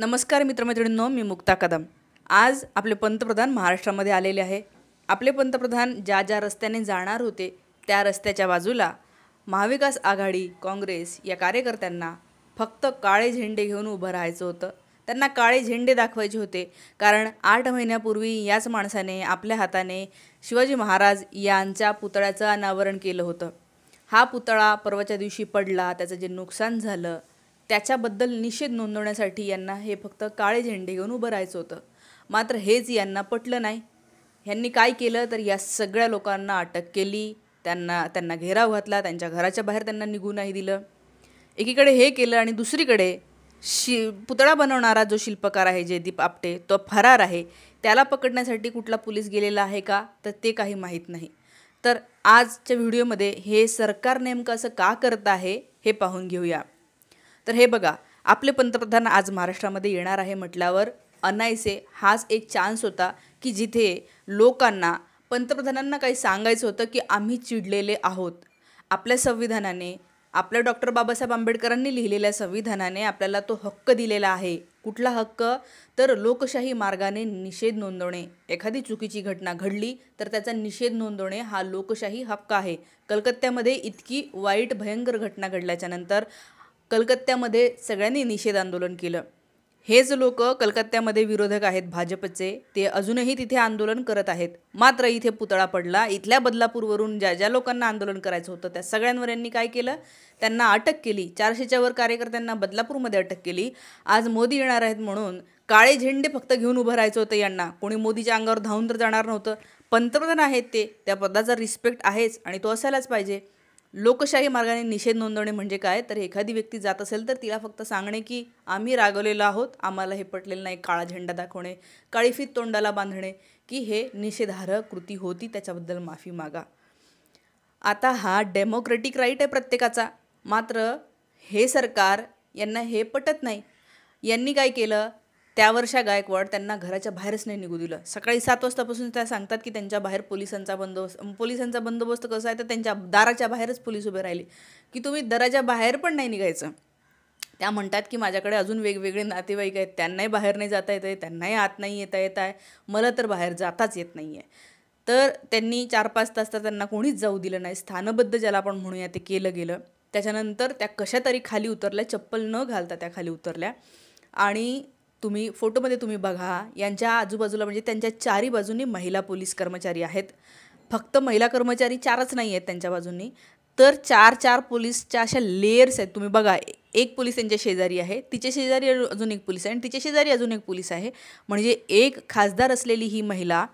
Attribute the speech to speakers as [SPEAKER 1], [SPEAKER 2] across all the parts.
[SPEAKER 1] नमस्कार मित्रमैत्रिणींनो मी मुक्ता कदम आज आपले पंतप्रधान महाराष्ट्रामध्ये आलेले आहे आपले पंतप्रधान ज्या ज्या रस्त्याने जाणार होते त्या रस्त्याच्या बाजूला महाविकास आघाडी काँग्रेस या कार्यकर्त्यांना फक्त काळे झेंडे घेऊन उभं राहायचं होतं त्यांना काळे झेंडे दाखवायचे होते कारण आठ महिन्यापूर्वी याच माणसाने आपल्या हाताने शिवाजी महाराज यांच्या पुतळ्याचं अनावरण केलं होतं हा पुतळा परवाच्या दिवशी पडला त्याचं जे नुकसान झालं त्याच्याबद्दल निषेध नोंदवण्यासाठी यांना हे फक्त काळे झेंडे घेऊन उभं राहायचं होतं मात्र हेच यांना पटलं नाही ह्यांनी काय केलं तर या सगळ्या लोकांना अटक केली त्यांना त्यांना घेराव घातला त्यांच्या घराच्या बाहेर त्यांना निघू नाही दिलं एकीकडे हे केलं आणि दुसरीकडे शि पुतळा बनवणारा जो शिल्पकार आहे जयदीप आपटे तो फरार आहे त्याला पकडण्यासाठी कुठला पोलीस गेलेला आहे का तर ते काही माहीत नाही तर आजच्या व्हिडिओमध्ये हे सरकार नेमकं असं का करत आहे हे पाहून घेऊया तर हे बघा आपले पंतप्रधान आज महाराष्ट्रामध्ये येणार आहे म्हटल्यावर अनायसे हाच एक चान्स होता की जिथे लोकांना पंतप्रधानांना काही सांगायचं होतं की आम्ही चिडलेले आहोत आपल्या संविधानाने आपल्या डॉक्टर बाबासाहेब आंबेडकरांनी लिहिलेल्या संविधानाने आपल्याला तो हक्क दिलेला आहे कुठला हक्क तर लोकशाही मार्गाने निषेध नोंदवणे एखादी चुकीची घटना घडली तर त्याचा निषेध नोंदवणे हा लोकशाही हक्क आहे कलकत्त्यामध्ये इतकी वाईट भयंकर घटना घडल्याच्यानंतर कलकत्त्यामध्ये सगळ्यांनी निषेध आंदोलन केलं हेच लोक कलकत्त्यामध्ये विरोधक आहेत भाजपचे ते अजूनही तिथे आंदोलन करत आहेत मात्र इथे पुतळा पडला इथल्या बदलापूरवरून ज्या ज्या लोकांना आंदोलन करायचं होतं त्या सगळ्यांवर यांनी काय केलं त्यांना अटक केली चारशेच्या वर कार्यकर्त्यांना बदलापूरमध्ये अटक केली आज मोदी येणार आहेत म्हणून काळे झेंडे फक्त घेऊन उभं राहायचं होतं यांना कोणी मोदीच्या अंगावर धावून तर जाणार नव्हतं पंतप्रधान आहेत ते त्या पदाचा रिस्पेक्ट आहेच आणि तो असायलाच पाहिजे लोकशाही मार्गाने निषेध नोंदवणे म्हणजे काय तर एखादी व्यक्ती जात असेल तर तिला फक्त सांगणे की आम्ही रागवलेलो आहोत आम्हाला हे पटलेलं नाही काळा झेंडा दाखवणे काळीफीत तोंडाला बांधणे की हे निषेधार्ह कृती होती त्याच्याबद्दल माफी मागा आता हा डेमोक्रेटिक राईट आहे प्रत्येकाचा मात्र हे सरकार यांना हे पटत नाही यांनी काय केलं त्या वर्षा गायकवाड त्यांना घराच्या बाहेरच नाही निघू दिलं सकाळी सात वाजतापासून त्या सांगतात की त्यांच्या बाहेर पोलिसांचा बंदोबस्त पोलिसांचा बंदोबस्त कसा आहे तर त्यांच्या दाराच्या बाहेरच पोलीस उभे राहिले की तुम्ही दराच्या बाहेर पण नाही निघायचं त्या म्हणतात की माझ्याकडे अजून वेगवेगळे नातेवाईक आहेत त्यांनाही बाहेर नाही जाता येत आहे त्यांनाही आत नाही येता येत आहे मला तर बाहेर जाताच येत नाही आहे तर त्यांनी चार पाच तास तर त्यांना कोणीच जाऊ दिलं नाही स्थानबद्ध ज्याला आपण म्हणूया ते केलं गेलं त्याच्यानंतर त्या कशा तरी खाली उतरल्या चप्पल न घालता त्या खाली उतरल्या आणि तुम्ही फोटोमध्ये तुम्ही बघा यांच्या आजूबाजूला म्हणजे त्यांच्या चारी बाजूंनी महिला पोलीस कर्मचारी आहेत फक्त महिला कर्मचारी चारच नाही आहेत त्यांच्या बाजूंनी तर चार चार पोलीसच्या अशा लेअर्स आहेत तुम्ही बघा एक पोलीस त्यांच्या शेजारी आहे तिच्या शेजारी अजून एक पोलीस आहे आणि तिच्या शेजारी अजून एक पोलीस आहे म्हणजे एक खासदार असलेली ही महिला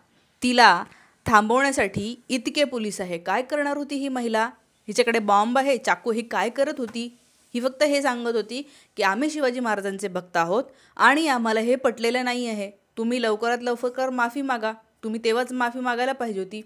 [SPEAKER 1] तिला थांबवण्यासाठी इतके पोलीस आहे काय करणार होती ही महिला हिच्याकडे बॉम्ब आहे चाकू हे काय करत होती ही फक्त हे सांगत होती की आम्ही शिवाजी महाराजांचे भक्त आहोत आणि आम्हाला हे पटलेलं नाही आहे तुम्ही लवकरात लवकर माफी मागा तुम्ही तेव्हाच माफी मागायला पाहिजे होती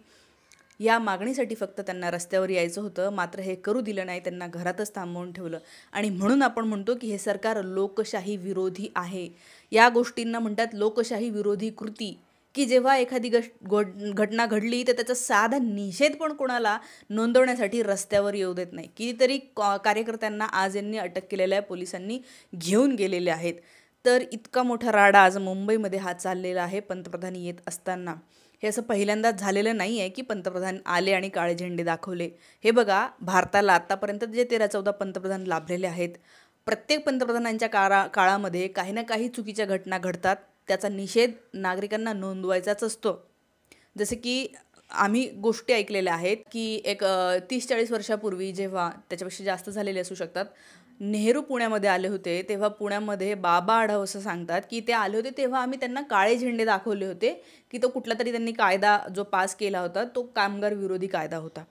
[SPEAKER 1] या मागणीसाठी फक्त त्यांना रस्त्यावर यायचं होतं मात्र हे करू दिलं नाही त्यांना घरातच थांबवून ठेवलं आणि म्हणून आपण म्हणतो की हे सरकार लोकशाही विरोधी आहे या गोष्टींना म्हणतात लोकशाही विरोधी कृती की जेव्हा एखादी घटना घडली तर त्याचा साधा निषेध पण कोणाला नोंदवण्यासाठी रस्त्यावर येऊ देत नाही कितीतरी कार्यकर्त्यांना आज यांनी अटक केलेल्या पोलिसांनी घेऊन गेलेले आहेत तर इतका मोठा राडा आज मुंबईमध्ये हा चाललेला आहे पंतप्रधान येत असताना हे असं पहिल्यांदाच झालेलं नाही आहे की पंतप्रधान आले आणि काळे झेंडे दाखवले हे बघा भारताला आत्तापर्यंत जे तेरा चौदा पंतप्रधान लाभलेले आहेत प्रत्येक पंतप्रधानांच्या काळा काळामध्ये काही ना काही चुकीच्या घटना घडतात त्याचा निषेध नागरिकांना नोंदवायचाच असतो जसे की आम्ही गोष्टी ऐकलेल्या आहेत की एक तीस चाळीस वर्षापूर्वी जेव्हा त्याच्यापेक्षा जास्त झालेले असू शकतात नेहरू पुण्यामध्ये आले होते तेव्हा पुण्यामध्ये बाबा आढाव असं सांगतात की ते आले होते तेव्हा आम्ही त्यांना काळे झेंडे दाखवले होते की तो कुठला तरी त्यांनी कायदा जो पास केला होता तो कामगार विरोधी कायदा होता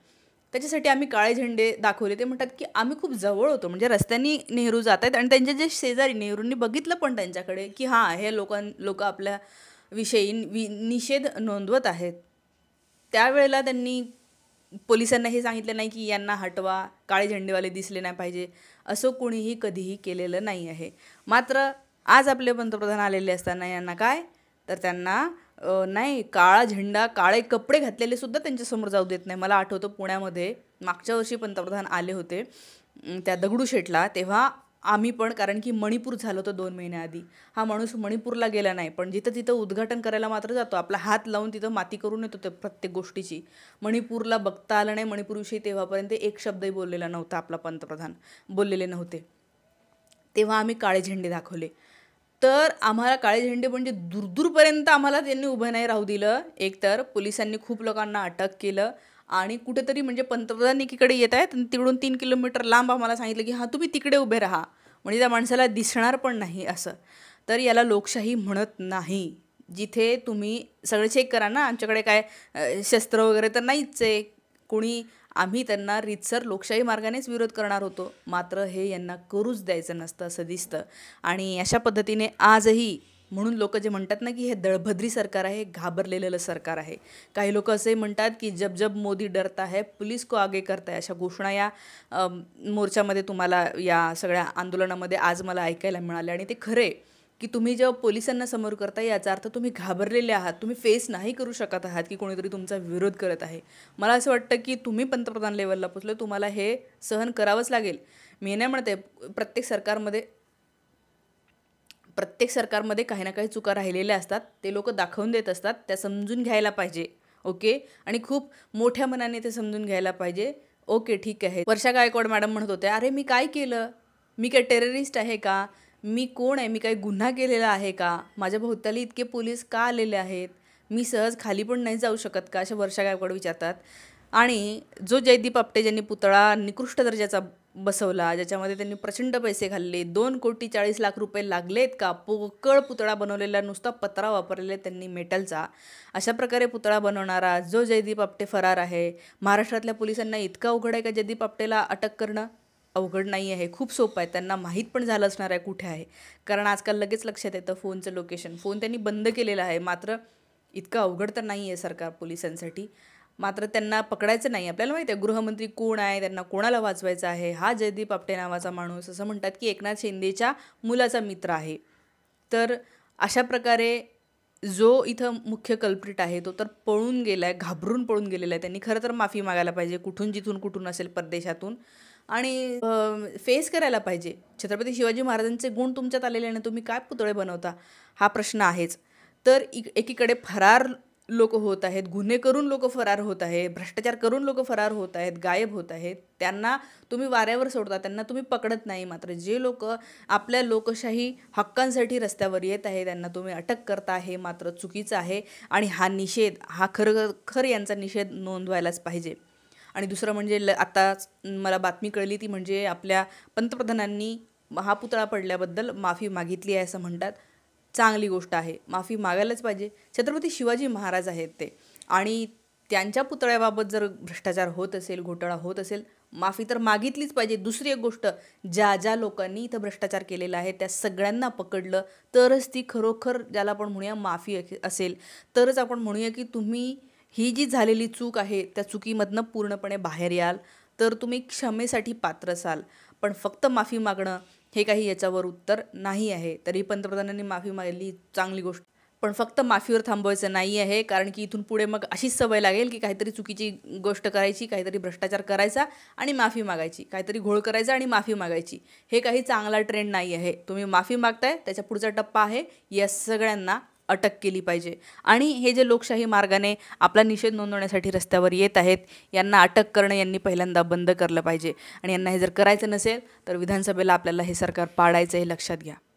[SPEAKER 1] त्याच्यासाठी आम्ही काळे झेंडे दाखवले ते म्हणतात की आम्ही खूप जवळ होतो म्हणजे रस्त्यांनी नेहरू जात आहेत आणि त्यांच्या जे शेजारी नेहरूंनी बघितलं पण त्यांच्याकडे की हां हे लोकां लोक आपल्या विषयी वि निषेध नोंदवत आहेत त्यावेळेला त्यांनी पोलिसांना हे सांगितलं नाही की यांना हटवा काळे झेंडेवाले दिसले नाही पाहिजे असं कोणीही कधीही केलेलं नाही आहे मात्र आज आपले पंतप्रधान आलेले असताना यांना काय तर त्यांना नाही काळा झेंडा काळे कपडे घातलेले सुद्धा त्यांच्यासमोर जाऊ देत नाही मला आठवतं पुण्यामध्ये मागच्या वर्षी पंतप्रधान आले होते त्या दगडूशेठला तेव्हा आम्ही पण कारण की मणिपूर झालं होतं दोन महिन्याआधी हा माणूस मणिपूरला गेला नाही पण जिथं तिथं उद्घाटन करायला मात्र जातो आपला हात लावून तिथं माती करून येतो ते प्रत्येक गोष्टीची मणिपूरला बघता आलं नाही मणिपूरविषयी तेव्हापर्यंत एक शब्दही बोललेला नव्हता आपला पंतप्रधान बोललेले नव्हते तेव्हा आम्ही काळे झेंडे दाखवले तर आम्हाला काळे झेंडे म्हणजे दूरदूरपर्यंत आम्हाला त्यांनी उभं नाही राहू दिलं एकतर पोलिसांनी खूप लोकांना अटक केलं आणि कुठेतरी म्हणजे पंतप्रधान एकीकडे येत आहेत आणि तिकडून तीन किलोमीटर लांब आम्हाला सांगितलं की हां तुम्ही तिकडे उभे राहा म्हणजे त्या माणसाला दिसणार पण नाही असं तर याला लोकशाही म्हणत नाही जिथे तुम्ही सगळे चेक करा ना आमच्याकडे काय शस्त्र वगैरे तर नाहीच आहे कोणी आम्ही त्यांना रितसर लोकशाही मार्गानेच विरोध करणार होतो मात्र हे यांना करूच द्यायचं नसतं असं दिसतं आणि अशा पद्धतीने आजही म्हणून लोक जे म्हणतात ना की हे दळभद्री सरकार आहे घाबरलेलं सरकार आहे काही लोक असे म्हणतात की जब जब मोदी डरता है पुलिस को आगे करताय अशा घोषणा या मोर्चामध्ये तुम्हाला या सगळ्या आंदोलनामध्ये आज मला ऐकायला मिळाल्या आणि ते खरे की तुम्ही जेव्हा पोलिसांना समोर करता याचा अर्थ तुम्ही घाबरलेले आहात तुम्ही फेस नाही करू शकत आहात की कोणीतरी तुमचा विरोध करत आहे मला असं वाटतं की तुम्ही पंतप्रधान लेवलला पोचलं तुम्हाला हे सहन करावंच लागेल मी नाही म्हणते प्रत्येक सरकारमध्ये प्रत्येक सरकारमध्ये काही ना काही चुका राहिलेल्या असतात ते लोक दाखवून देत असतात त्या समजून घ्यायला पाहिजे ओके आणि खूप मोठ्या मनाने ते समजून घ्यायला पाहिजे ओके ठीक आहे वर्षा गायकवाड मॅडम म्हणत होत्या अरे मी काय केलं मी काय टेररिस्ट आहे का मी कोण आहे मी काही गुन्हा केलेला आहे का माझ्या भोवताली इतके पोलीस का आलेले आहेत मी सहज खाली पण नाही जाऊ शकत का अशा वर्षा गायकवाड विचारतात आणि जो जयदीप आपटे ज्यांनी पुतळा निकृष्ट दर्जाचा बसवला ज्याच्यामध्ये त्यांनी प्रचंड पैसे घालले दोन कोटी चाळीस लाख रुपये लागलेत का पोकळ पुतळा बनवलेला नुसता पत्रा वापरलेला त्यांनी मेटलचा अशा प्रकारे पुतळा बनवणारा जो जयदीप आपटे फरार आहे महाराष्ट्रातल्या पोलिसांना इतका उघड आहे का जयदीप आपटेला अटक करणं अवघड नाही आहे खूप सोपं आहे त्यांना माहीत पण झालं असणार आहे कुठे आहे कारण आजकाल लगेच लक्षात येतं फोनचं लोकेशन फोन त्यांनी बंद केलेला आहे मात्र इतकं अवघड तर नाही आहे सरकार पोलिसांसाठी मात्र त्यांना पकडायचं नाही आपल्याला माहिती आहे गृहमंत्री कोण आहे त्यांना कोणाला वाचवायचं आहे हा जयदीप आपटे नावाचा माणूस असं म्हणतात की एकनाथ शिंदेच्या मुलाचा मित्र आहे तर अशा प्रकारे जो इथं मुख्य कल्प्रिट आहे तो तर पळून गेला आहे घाबरून पळून गेलेला आहे त्यांनी खरं तर माफी मागायला पाहिजे कुठून जिथून कुठून असेल परदेशातून आणि फेस करायला पाहिजे छत्रपती शिवाजी महाराजांचे गुण तुमच्यात आलेले आणि तुम्ही काय पुतळे बनवता हा प्रश्न आहेच तर एकीकडे फरार लोक होत आहेत गुन्हे करून लोक फरार होत आहे भ्रष्टाचार करून लोक फरार होत आहेत गायब होत आहेत त्यांना तुम्ही वाऱ्यावर सोडता त्यांना तुम्ही पकडत नाही मात्र जे लोक आपल्या लोकशाही हक्कांसाठी रस्त्यावर येत आहे त्यांना तुम्ही अटक करता आहे मात्र चुकीचं आहे आणि हा निषेध हा खरं खर यांचा निषेध नोंदवायलाच पाहिजे आणि दुसरं म्हणजे ल आताच मला बातमी कळली ती म्हणजे आपल्या पंतप्रधानांनी हा पुतळा पडल्याबद्दल माफी मागितली आहे असं म्हणतात चांगली गोष्ट आहे माफी मागायलाच पाहिजे छत्रपती शिवाजी महाराज आहेत ते आणि त्यांच्या पुतळ्याबाबत जर भ्रष्टाचार होत असेल घोटाळा होत असेल माफी तर मागितलीच पाहिजे दुसरी एक गोष्ट ज्या ज्या लोकांनी इथं भ्रष्टाचार केलेला आहे त्या सगळ्यांना पकडलं तरच ती खरोखर ज्याला आपण म्हणूया माफी असेल तरच आपण म्हणूया की तुम्ही ही जी झालेली चूक आहे त्या चुकीमधनं पूर्णपणे बाहेर याल तर तुम्ही क्षमेसाठी पात्र असाल पण फक्त माफी मागणं हे काही याच्यावर उत्तर नाही आहे तरी पंतप्रधानांनी माफी मागली चांगली गोष्ट पण फक्त माफीवर थांबवायचं नाही आहे कारण की इथून पुढे मग अशीच सवय लागेल की काहीतरी चुकीची गोष्ट करायची काहीतरी भ्रष्टाचार करायचा आणि माफी मागायची काहीतरी घोळ करायचा आणि माफी मागायची हे काही चांगला ट्रेंड नाही आहे तुम्ही माफी मागताय त्याच्या पुढचा टप्पा आहे या सगळ्यांना अटक केली पाहिजे आणि हे जे लोकशाही मार्गाने आपला निषेध नोंदवण्यासाठी रस्त्यावर येत आहेत यांना अटक करणं यांनी पहिल्यांदा बंद करलं पाहिजे आणि यांना हे जर करायचं नसेल तर विधानसभेला आपल्याला हे सरकार पाडायचं हे लक्षात घ्या